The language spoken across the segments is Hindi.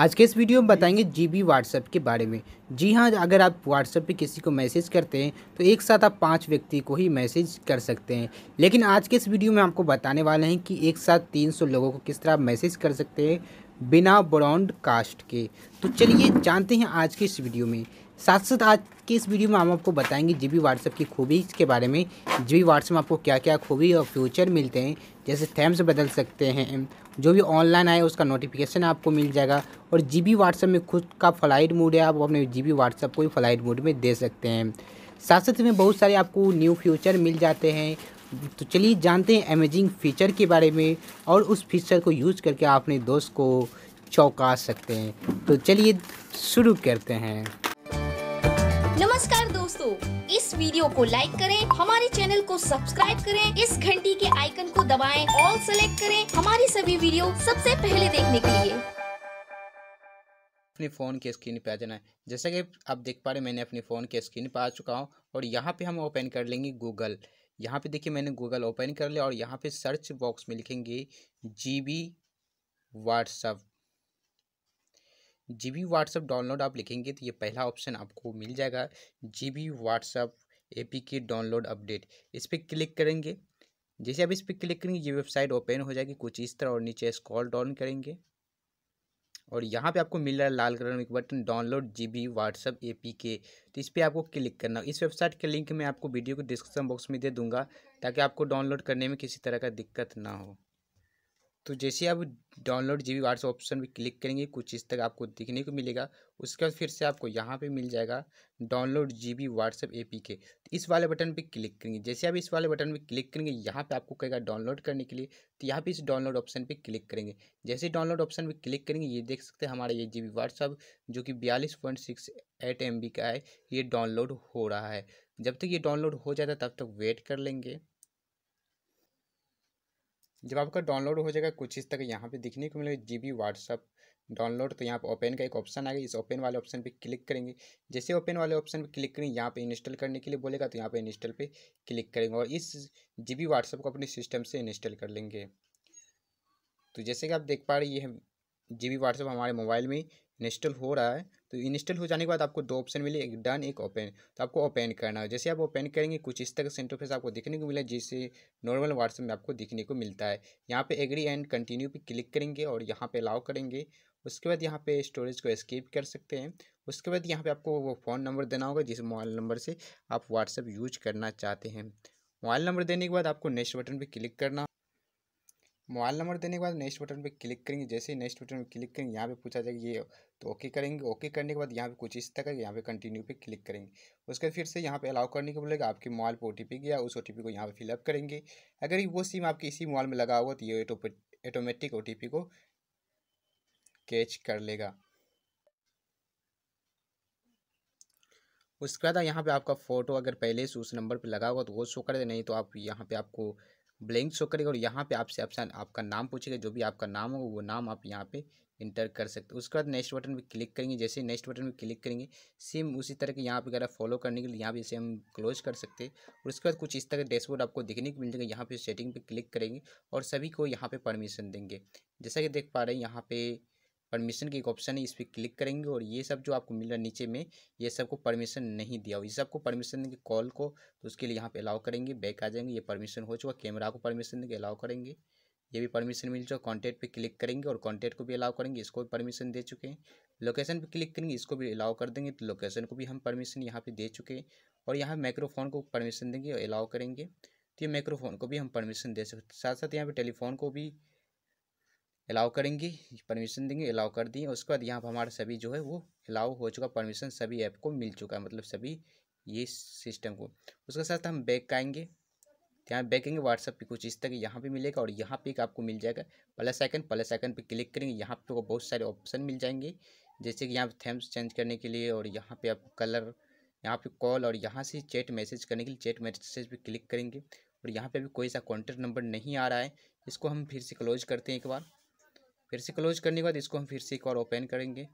आज के इस वीडियो में बताएंगे जीबी व्हाट्सएप के बारे में जी हाँ अगर आप व्हाट्सएप पे किसी को मैसेज करते हैं तो एक साथ आप पांच व्यक्ति को ही मैसेज कर सकते हैं लेकिन आज के इस वीडियो में आपको बताने वाले हैं कि एक साथ तीन सौ लोगों को किस तरह आप मैसेज कर सकते हैं बिना कास्ट के तो चलिए जानते हैं आज के इस वीडियो में साथ साथ आज के इस वीडियो में हम आपको बताएंगे जी बी व्हाट्सएप की खूबी के बारे में जी बी व्हाट्सएप में आपको क्या क्या खूबी और फ्यूचर मिलते हैं जैसे थैम्स बदल सकते हैं जो भी ऑनलाइन आए उसका नोटिफिकेशन आपको मिल जाएगा और जी बी व्हाट्सएप में खुद का फ्लाइट मोड है आप अपने जी बी व्हाट्सएप को भी फ्लाइट मोड में दे सकते हैं साथ साथ में बहुत सारे आपको न्यू फ्यूचर मिल जाते हैं तो चलिए जानते हैं अमेजिंग फीचर के बारे में और उस फीचर को यूज़ करके आप अपने दोस्त को चौंका सकते हैं तो चलिए शुरू करते हैं दोस्तों इस वीडियो को लाइक करें हमारे चैनल को सब्सक्राइब करें इस घंटी के आइकन को दबाएं ऑल सेलेक्ट करें हमारी सभी वीडियो सबसे पहले देखने के लिए अपने फ़ोन के स्क्रीन पे आ जाना है जैसा कि आप देख पा रहे मैंने अपने फ़ोन के स्क्रीन पे आ चुका हूँ और यहाँ पे हम ओपन कर लेंगे गूगल यहाँ पे देखिए मैंने गूगल ओपन कर लिया और यहाँ पे सर्च बॉक्स में लिखेंगे G B WhatsApp G B WhatsApp download आप लिखेंगे तो ये पहला ऑप्शन आपको मिल जाएगा G B WhatsApp A P K download update इस पर क्लिक करेंगे जैसे आप इस पर क्लिक करेंगे ये वेबसाइट ओपन हो जाएगी कुछ इस तरह और नीचे स्कॉल डाउन करेंगे और यहाँ पे आपको मिल रहा है लाल कलर में एक button download G B WhatsApp A P K तो इस पर आपको क्लिक करना इस वेबसाइट के लिंक मैं आपको वीडियो को डिस्क्रिप्शन बॉक्स में दे दूंगा ताकि आपको डाउनलोड करने में किसी तरह का दिक्कत ना हो तो जैसे आप download G B whats option पर क्लिक करेंगे कुछ इस तक आपको दिखने को मिलेगा उसके बाद फिर से आपको यहाँ पे मिल जाएगा download G B WhatsApp A P K तो इस वाले बटन पे क्लिक करेंगे जैसे आप इस वाले बटन पे क्लिक करेंगे यहाँ पे आपको कहेगा डाउनलोड करने के लिए तो यहाँ पे इस डाउनलोड ऑप्शन पे क्लिक करेंगे जैसे डाउनलोड ऑप्शन पे क्लिक करेंगे ये देख सकते हैं हमारा ये जी बी व्हाट्सअप जो कि बयालीस point six eight M B का है ये डाउनलोड हो रहा है जब तक ये डाउनलोड हो जाता है तब तक वेट कर लेंगे जब आपका डाउनलोड हो जाएगा कुछ इस तक यहाँ पे देखने को मिलेगा जी बी व्हाट्सअप डाउनलोड तो यहाँ पे ओपन का एक ऑप्शन आएगा इस ओपन वाले ऑप्शन पे क्लिक करेंगे जैसे ओपन वाले ऑप्शन पे क्लिक करेंगे यहाँ पे इंस्टॉल करने के लिए बोलेगा तो यहाँ पे इंस्टॉल पे क्लिक करेंगे और इस जी बी व्हाट्सअप को अपने सिस्टम से इंस्टॉल कर लेंगे तो जैसे कि आप देख पा रहे ये जी बी व्हाट्सअप हमारे मोबाइल में इंस्टॉल हो रहा है तो इंस्टॉल हो जाने के बाद आपको दो ऑप्शन मिले एक डन एक ओपन तो आपको ओपन करना है जैसे आप ओपन करेंगे कुछ इस तरह से इंटरफेस आपको देखने को मिला जिससे नॉर्मल व्हाट्सएप में आपको देखने को मिलता है यहाँ पे एग्री एंड कंटिन्यू पे क्लिक करेंगे और यहाँ पे अलाउ करेंगे उसके बाद यहाँ पे स्टोरेज को स्किप कर सकते हैं उसके बाद यहाँ पे आपको वो फ़ोन नंबर देना होगा जिस मोबाइल नंबर से आप व्हाट्सएप यूज करना चाहते हैं मोबाइल नंबर देने के बाद आपको नेक्स्ट बटन पर क्लिक करना मोबाइल नंबर देने के बाद नेक्स्ट बटन पे क्लिक करेंगे जैसे ही नेक्स्ट बटन पे क्लिक करेंगे यहाँ पे पूछा जाएगा ये तो ओके करेंगे ओके करने के बाद यहाँ पे कुछ इस तरह यहाँ पे कंटिन्यू पे क्लिक करेंगे उसके बाद फिर से यहाँ पे अलाउ करने के बोलेगा आपके मोबाइल पर ओ गया उस ओ को यहाँ पर फिलअप करेंगे अगर वो सिम आपके इसी मोबाइल में लगा हुआ तो ये ऑटोमेटिक ओ को कैच कर लेगा उसके बाद यहाँ पे आपका फ़ोटो अगर पहले से उस नंबर पे लगा होगा तो वो शो कर दे नहीं तो आप यहाँ पे आपको ब्लैंक शो करेगा और यहाँ पे आपसे ऑप्शन आपका नाम पूछेगा जो भी आपका नाम होगा वो नाम आप यहाँ पे इंटर कर सकते हो उसके बाद नेक्स्ट बटन पे क्लिक करेंगे जैसे नेक्स्ट बटन पे क्लिक करेंगे सेम उसी तरह के यहाँ पे गाँव फॉलो करने के लिए यहाँ पे इसे हम क्लोज कर सकते हैं और उसके बाद कुछ इस तरह डैशबोर्ड आपको देखने को मिल जाएगा यहाँ पे सेटिंग पे क्लिक करेंगे और सभी को यहाँ पे परमिशन देंगे जैसा कि देख पा रहे हैं यहाँ पे परमिशन की एक ऑप्शन है इस पर क्लिक करेंगे और ये सब जो आपको मिल रहा है नीचे में ये सबको परमिशन नहीं दिया हुआ ये सबको परमिशन देंगे कॉल को तो उसके लिए यहाँ पे अलाउ करेंगे बैक आ जाएंगे ये परमिशन हो चुका कैमरा को परमिशन देंगे अलाउ करेंगे ये भी परमिशन मिल चुका कॉन्टैक्ट पे क्लिक करेंगे और कॉन्टैक्ट को भी अलाउ करेंगे इसको भी परमिशन दे चुके हैं लोकेशन पर क्लिक करेंगे इसको भी अलाउ कर देंगे तो लोकेशन को भी हम परमिशन यहाँ पर दे चुके हैं और यहाँ माइक्रोफोन को परमिशन देंगे और अलाउ करेंगे तो ये माइक्रोफोन को भी हम परमिशन दे सकते साथ साथ यहाँ पे टेलीफोन को भी अलाउ करेंगी परमिशन देंगे अलाउ कर दिए उसके बाद यहाँ पर हमारा सभी जो है वो अलाउ हो चुका परमिशन सभी ऐप को मिल चुका है मतलब सभी ये सिस्टम को उसके साथ हम बैक आएंगे यहाँ बैक आएंगे व्हाट्सअप पे कुछ इस तरह यहाँ पे मिलेगा और यहाँ पे एक आपको मिल जाएगा प्लस आइकन प्लस आइकन पे क्लिक करेंगे यहाँ पे बहुत सारे ऑप्शन मिल जाएंगे जैसे कि यहाँ पे थेम्स चेंज करने के लिए और यहाँ पे आप कलर यहाँ पे कॉल और यहाँ से चैट मैसेज करने के लिए चैट मैसेज भी क्लिक करेंगे और यहाँ पे अभी कोई सा कॉन्टैक्ट नंबर नहीं आ रहा है इसको हम फिर से क्लोज करते हैं एक बार फिर से क्लोज करने के बाद इसको हम फिर से एक और ओपन करेंगे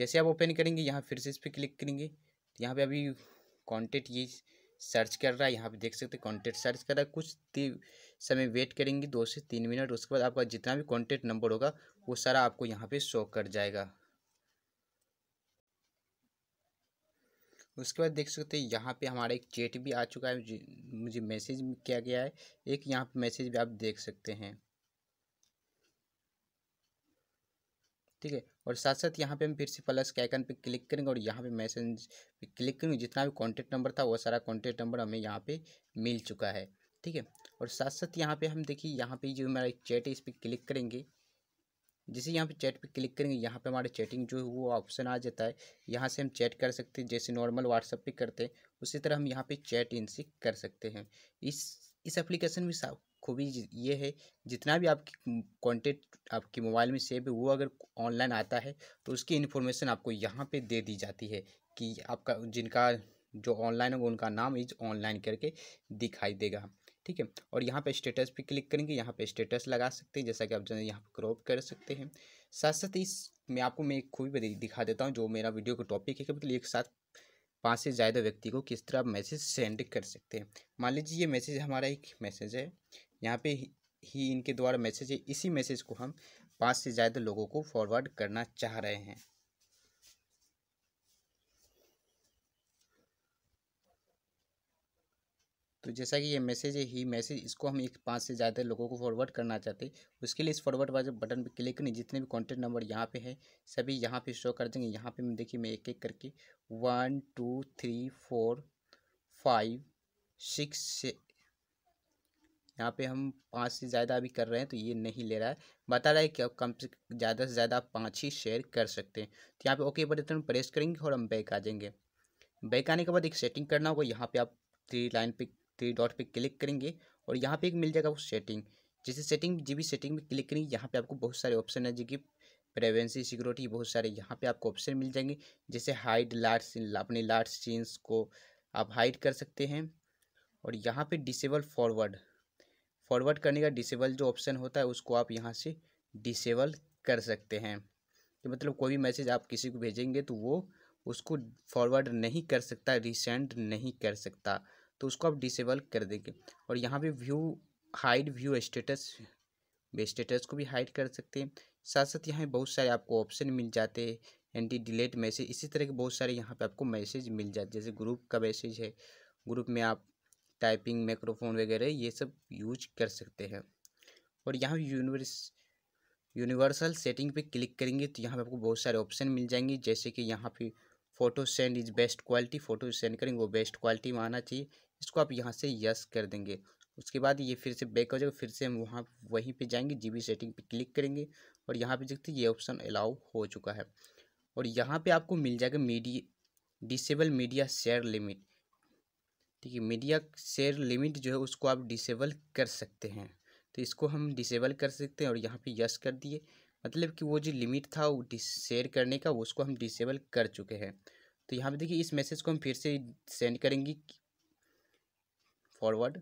जैसे आप ओपन करेंगे यहाँ फिर से इस पर क्लिक करेंगे यहाँ पे अभी कॉन्टेंट ये सर्च कर रहा है यहाँ पे देख सकते हैं कॉन्टेंट सर्च कर रहा है कुछ समय वेट करेंगे दो से तीन मिनट उसके बाद आपका जितना भी कॉन्टेंट नंबर होगा वो सारा आपको यहाँ पे शो कर जाएगा उसके बाद देख सकते हैं यहाँ पे हमारा एक चैट भी आ चुका है मुझे मैसेज किया गया है एक यहाँ पे मैसेज भी आप देख सकते हैं ठीक है और साथ साथ यहाँ पे हम फिर से प्लस के आइकन पे क्लिक करेंगे और यहाँ पे मैसेज पे क्लिक करेंगे जितना भी कॉन्टैक्ट नंबर था वो सारा कॉन्टैक्ट नंबर हमें यहाँ पे मिल चुका है ठीक है और साथ साथ यहाँ पे हम देखिए यहाँ पे जो हमारा चैट है इस पर क्लिक करेंगे जैसे यहाँ पे चैट पे क्लिक करेंगे यहाँ पे हमारे चैटिंग जो है वो ऑप्शन आ जाता है यहाँ से हम चैट कर सकते हैं जैसे नॉर्मल व्हाट्सअप पे करते हैं उसी तरह हम यहाँ पे चैट इनसे कर सकते हैं इस इस एप्लीकेशन में खूबी ये है जितना भी आपकी कॉन्टेक्ट आपके मोबाइल में सेव है वो अगर ऑनलाइन आता है तो उसकी इन्फॉर्मेशन आपको यहाँ पे दे दी जाती है कि आपका जिनका जो ऑनलाइन होगा उनका नाम इज ऑनलाइन करके दिखाई देगा ठीक है और यहाँ पे स्टेटस पे क्लिक करेंगे यहाँ पे स्टेटस लगा सकते हैं जैसा कि आप जो यहाँ पर क्रॉप कर सकते हैं साथ साथ इस मैं आपको मैं एक खूबी दिखा देता हूँ जो मेरा वीडियो का टॉपिक है कभी मतलब एक साथ पाँच से ज़्यादा व्यक्ति को किस तरह मैसेज सेंड कर सकते हैं मान लीजिए ये मैसेज हमारा एक मैसेज है यहाँ पे ही इनके द्वारा मैसेज है इसी मैसेज को हम पाँच से ज़्यादा लोगों को फॉरवर्ड करना चाह रहे हैं तो जैसा कि ये मैसेज है ही मैसेज इसको हम एक पाँच से ज़्यादा लोगों को फॉरवर्ड करना चाहते हैं उसके लिए इस फॉरवर्ड वाले बटन पर क्लिक करें जितने भी कॉन्टैक्ट नंबर यहाँ पे है सभी यहाँ पे शो कर देंगे यहाँ पे मैं देखिए मैं एक एक करके one two three four five six यहाँ पे हम पाँच से ज़्यादा अभी कर रहे हैं तो ये नहीं ले रहा है बता रहा है कि आप कम से ज़्यादा से ज़्यादा आप पाँच ही शेयर कर सकते हैं तो यहाँ पे ओके बटन प्रेस करेंगे और हम बैक आ जाएंगे बैक आने के बाद एक सेटिंग करना होगा यहाँ पर आप थ्री लाइन पे थ्री डॉट पर क्लिक करेंगे और यहाँ पर एक मिल जाएगा वो सेटिंग जैसे सेटिंग जी बी सेटिंग में क्लिक करेंगे यहाँ पर आपको बहुत सारे ऑप्शन है जी कि प्रेवेंसी सिक्योरिटी बहुत सारे यहाँ पे आपको ऑप्शन मिल जाएंगे जैसे हाइड लार्ज अपने लार्ज सीन्स को आप हाइड कर सकते हैं और यहाँ पे डिसेबल फॉरवर्ड फॉरवर्ड करने का डिसेबल जो ऑप्शन होता है उसको आप यहाँ से डिसेबल कर सकते हैं तो मतलब कोई भी मैसेज आप किसी को भेजेंगे तो वो उसको फॉरवर्ड नहीं कर सकता रिसेंड नहीं कर सकता तो उसको आप डिसेबल कर देंगे और यहाँ पे view hide view status status को भी हाइड कर सकते हैं साथ साथ यहाँ बहुत सारे आपको ऑप्शन मिल जाते हैं एंटी डिलेट मैसेज इसी तरह के बहुत सारे यहाँ पे आपको मैसेज मिल जाते जैसे ग्रुप का मैसेज है ग्रुप में आप टाइपिंग माइक्रोफोन वगैरह ये सब यूज कर सकते हैं और यहाँ यूनिवर्स यूनिवर्सल सेटिंग पे क्लिक करेंगे तो यहाँ पे आपको बहुत सारे ऑप्शन मिल जाएंगे जैसे कि यहाँ पे photo send is best quality photo send करेंगे वो बेस्ट क्वालिटी में आना चाहिए इसको आप यहाँ से यस कर देंगे उसके बाद ये फिर से बैक हो जाएगा फिर से हम वहाँ वहीं पे जाएंगे जी सेटिंग पे क्लिक करेंगे और यहाँ पे देखते ये ऑप्शन अलाउ हो चुका है और यहाँ पे आपको मिल जाएगा media disable media share limit ठीक है मीडिया शेयर लिमिट जो है उसको आप डिसेबल कर सकते हैं तो इसको हम डिसेबल कर सकते हैं और यहाँ पे यस कर दिए मतलब कि वो जो लिमिट था वो शेयर करने का वो उसको हम डिसेबल कर चुके हैं तो यहाँ पे देखिए इस मैसेज को हम फिर से सेंड करेंगे फॉरवर्ड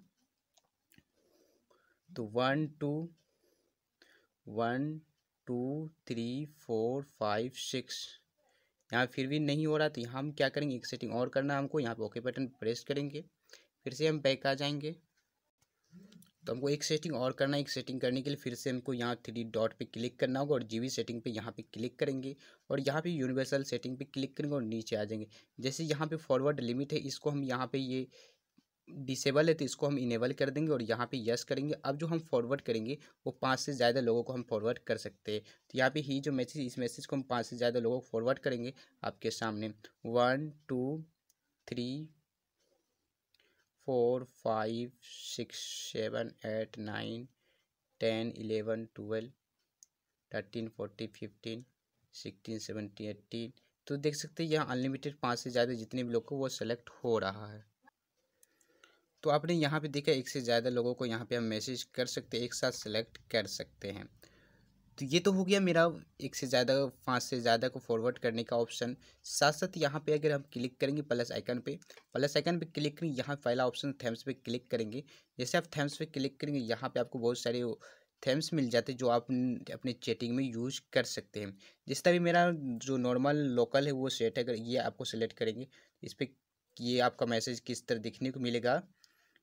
तो one two one two three four five six यहाँ फिर भी नहीं हो रहा तो यहाँ हम क्या करेंगे एक सेटिंग और करना है हमको यहाँ पे ओके बटन प्रेस करेंगे फिर से हम बैक आ जाएंगे तो हमको एक सेटिंग और करना है एक सेटिंग करने के लिए फिर से हमको यहाँ थ्री डॉट पे क्लिक करना होगा और जीबी सेटिंग पे यहाँ पे क्लिक करेंगे और यहाँ पे यूनिवर्सल सेटिंग पे क्लिक करेंगे और नीचे आ जाएंगे जैसे यहाँ पे फॉरवर्ड लिमिट है इसको हम यहाँ पे ये यह डिसेबल है तो इसको हम इनेबल कर देंगे और यहाँ पे यस करेंगे अब जो हम फॉरवर्ड करेंगे वो पाँच से ज़्यादा लोगों को हम फॉरवर्ड कर सकते हैं तो यहाँ पे ही जो मैसेज इस मैसेज को हम पाँच से ज़्यादा लोगों को फॉरवर्ड करेंगे आपके सामने one two three four five six seven eight nine ten eleven twelve thirteen forty fifteen sixteen seventeen eighteen तो देख सकते हैं यहाँ अनलिमिटेड पाँच से ज़्यादा जितने भी लोग को वो सेलेक्ट हो रहा है तो आपने यहाँ पे देखा एक से ज़्यादा लोगों को यहाँ पे हम मैसेज कर सकते हैं एक साथ सेलेक्ट कर सकते हैं तो ये तो हो गया मेरा एक से ज़्यादा पाँच से ज़्यादा को फॉरवर्ड करने का ऑप्शन साथ साथ यहाँ पे अगर हम क्लिक करेंगे प्लस आइकन पे प्लस आइकन पे क्लिक करेंगे यहाँ पहला ऑप्शन थेम्स पे क्लिक करेंगे जैसे आप थेम्स पे क्लिक करेंगे यहाँ पे आपको बहुत सारे थेम्स मिल जाते हैं जो आप अपने चैटिंग में यूज कर सकते हैं जिस तरह मेरा जो नॉर्मल लोकल है वो सेट है अगर ये आपको सेलेक्ट करेंगे इस पर ये आपका मैसेज किस तरह दिखने को मिलेगा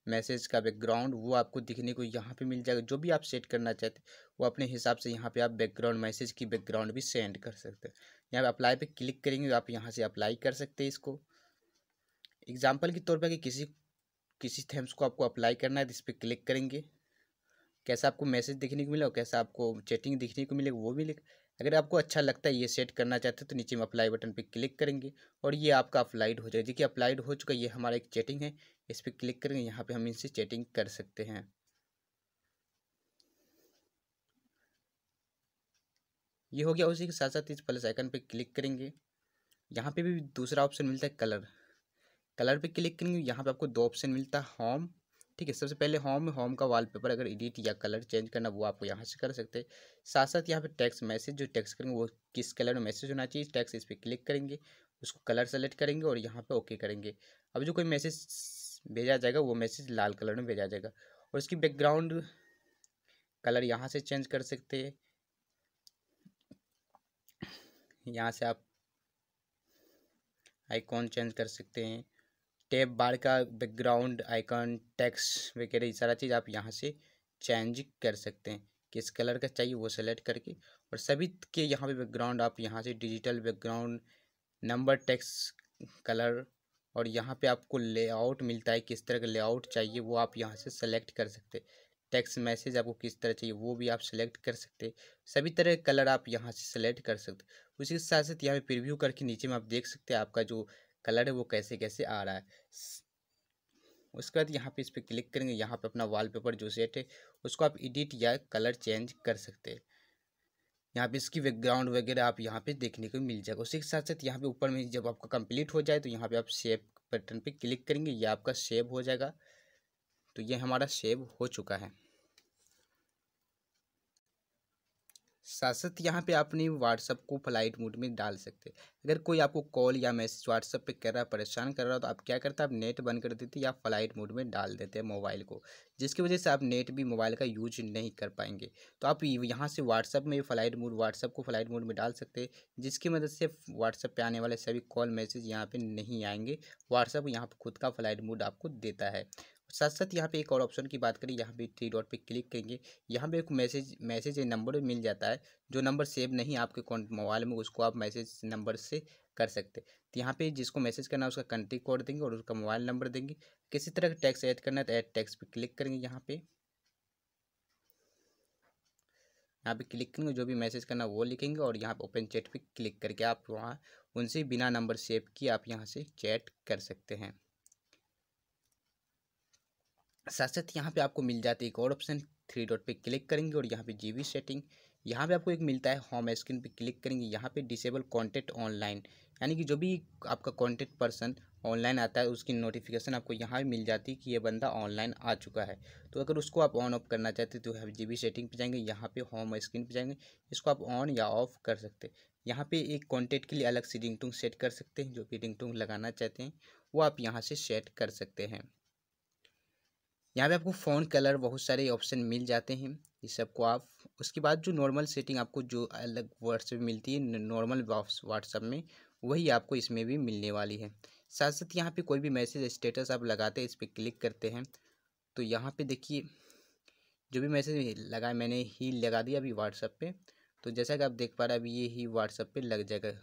मैसेज का बैकग्राउंड वो आपको दिखने को यहाँ पे मिल जाएगा जो भी आप सेट करना चाहते हैं वो अपने हिसाब से यहाँ पे आप बैकग्राउंड मैसेज की बैकग्राउंड भी सेंड कर सकते हैं यहाँ पे अप्लाई पे क्लिक करेंगे आप यहाँ से अप्लाई कर सकते हैं इसको एग्जाम्पल के तौर पर कि किसी किसी थेम्स को आपको अप्लाई करना है तो इस पर क्लिक करेंगे कैसा आपको मैसेज देखने को मिला और कैसा आपको चैटिंग देखने को मिलेगा वो भी अगर आपको अच्छा लगता है ये सेट करना चाहते हैं तो नीचे में अप्लाई बटन पर क्लिक करेंगे और ये आपका अप्लाइड हो जाएगा देखिए अप्लाइड हो चुका ये हमारा एक चैटिंग है इस पर क्लिक करेंगे यहाँ पर हम इनसे चैटिंग कर सकते हैं ये हो गया उसी के साथ साथ इस प्लस आइकन पे क्लिक करेंगे यहाँ पे भी दूसरा ऑप्शन मिलता है कलर कलर पर क्लिक करेंगे यहाँ पर आपको दो ऑप्शन मिलता है होम ठीक है सबसे पहले होम होम का वॉलपेपर अगर एडिट या कलर चेंज करना वो आपको यहाँ से कर सकते हैं साथ साथ यहाँ पे टेक्स्ट मैसेज जो टेक्स्ट करेंगे वो किस कलर में मैसेज होना चाहिए टेक्स्ट इस पर क्लिक करेंगे उसको कलर सेलेक्ट करेंगे और यहाँ पे ओके करेंगे अब जो कोई मैसेज भेजा जाएगा वो मैसेज लाल कलर में भेजा जाएगा और इसकी बैकग्राउंड कलर यहाँ से चेंज कर सकते हैं यहाँ से आप आइकॉन चेंज कर सकते हैं टेप बार का बैकग्राउंड आइकन टेक्स वगैरह ये सारा चीज़ आप यहाँ से चेंज कर सकते हैं किस कलर का चाहिए वो सेलेक्ट करके और सभी के यहाँ पे बैकग्राउंड आप यहाँ से digital background number text colour और यहाँ पे आपको लेआउट मिलता है किस तरह का लेआउट चाहिए वो आप यहाँ से सेलेक्ट कर सकते टेक्स मैसेज आपको किस तरह चाहिए वो भी आप सेलेक्ट कर सकते सभी तरह के कलर आप यहाँ से सेलेक्ट कर सकते उसी के साथ साथ यहाँ पे प्रीव्यू करके नीचे में आप देख सकते हैं आपका जो कलर है वो कैसे कैसे आ रहा है उसके बाद यहाँ पे इस पर क्लिक करेंगे यहाँ पे अपना वॉलपेपर जो सेट है उसको आप एडिट या कलर चेंज कर सकते हैं यहाँ पे इसकी बैकग्राउंड वगैरह आप यहाँ पे देखने को मिल जाएगा उसी के साथ साथ यहाँ पे ऊपर में जब आपका कंप्लीट हो जाए तो यहाँ पे आप सेव बटन पे क्लिक करेंगे या आपका सेव हो जाएगा तो ये हमारा सेव हो चुका है साथ साथ यहाँ पे आपने व्हाट्सअप को फ्लाइट मोड में डाल सकते हैं अगर कोई आपको कॉल या मैसेज व्हाट्सअप पे कर रहा है परेशान कर रहा हो तो आप क्या करते हैं आप नेट बंद कर देते हैं या फ्लाइट मोड में डाल देते हैं मोबाइल को जिसकी वजह से आप नेट भी मोबाइल का यूज नहीं कर पाएंगे तो आप यहाँ से व्हाट्सअप में फ्लाइट मोड व्हाट्सअप को फ्लाइट मोड में डाल सकते हैं जिसकी मदद से व्हाट्सअप पर आने वाले सभी कॉल मैसेज यहाँ पर नहीं आएंगे व्हाट्सअप यहाँ पर खुद का फ्लाइट मोड आपको देता है साथ साथ यहाँ पे एक और ऑप्शन की बात करें यहाँ पे थ्री डॉट पे क्लिक करेंगे यहाँ पे एक मैसेज मैसेज नंबर मिल जाता है जो नंबर सेव नहीं आपके मोबाइल में उसको आप मैसेज नंबर से कर सकते तो यहाँ पे जिसको मैसेज करना है उसका कंट्री कोड देंगे और उसका मोबाइल नंबर देंगे किसी तरह का टैक्स ऐड करना है तो ऐड टैक्स पर क्लिक करेंगे यहाँ पर यहाँ पे क्लिक करेंगे जो भी मैसेज करना वो लिखेंगे और यहाँ पे ओपन चैट पे क्लिक करके आप वहाँ उनसे बिना नंबर सेव किए आप यहाँ से चैट कर सकते हैं साथ साथ यहाँ पे आपको मिल जाती है एक और ऑप्शन थ्री डॉट पे क्लिक करेंगे और यहाँ पे जीबी सेटिंग यहाँ पे आपको एक मिलता है होम स्क्रीन पे क्लिक करेंगे यहाँ पे डिसेबल कॉन्टेक्ट ऑनलाइन यानी कि जो भी आपका कॉन्टेक्ट पर्सन ऑनलाइन आता है उसकी नोटिफिकेशन आपको यहाँ मिल जाती है कि ये बंदा ऑनलाइन आ चुका है तो अगर उसको आप ऑन ऑफ करना चाहते तो यहाँ जी बी सेटिंग पर जाएंगे यहाँ पे होम स्क्रीन पर जाएंगे इसको आप ऑन या ऑफ कर सकते हैं यहाँ पे एक कॉन्टेक्ट के लिए अलग से रिंगटोन सेट कर सकते हैं जो भी रिंगटोन लगाना चाहते हैं वो आप यहाँ से सेट कर सकते हैं यहाँ पे आपको फ़ोन कलर बहुत सारे ऑप्शन मिल जाते हैं ये सबको आप उसके बाद जो नॉर्मल सेटिंग आपको जो अलग व्हाट्सएप मिलती है नॉर्मल व्हाट्सएप में वही आपको इसमें भी मिलने वाली है साथ साथ यहाँ पे कोई भी मैसेज स्टेटस आप लगाते हैं इस पर क्लिक करते हैं तो यहाँ पे देखिए जो भी मैसेज लगाए मैंने ही लगा दिया अभी व्हाट्सएप पर तो जैसा कि आप देख पा रहे अभी ये ही व्हाट्सअप पर लग जाएगा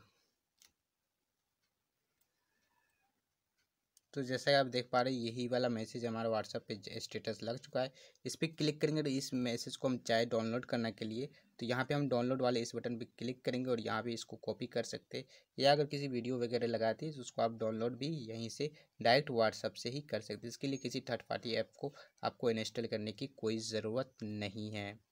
तो जैसा कि आप देख पा रहे यही वाला मैसेज हमारा व्हाट्सएप पे स्टेटस लग चुका है इस पर क्लिक करेंगे तो इस मैसेज को हम चाहे डाउनलोड करने के लिए तो यहाँ पे हम डाउनलोड वाले इस बटन पे क्लिक करेंगे और यहाँ पे इसको कॉपी कर सकते हैं या अगर किसी वीडियो वगैरह लगाती है तो उसको आप डाउनलोड भी यहीं से डायरेक्ट व्हाट्सअप से ही कर सकते इसके लिए किसी थर्ड पार्टी ऐप को आपको इंस्टॉल करने की कोई ज़रूरत नहीं है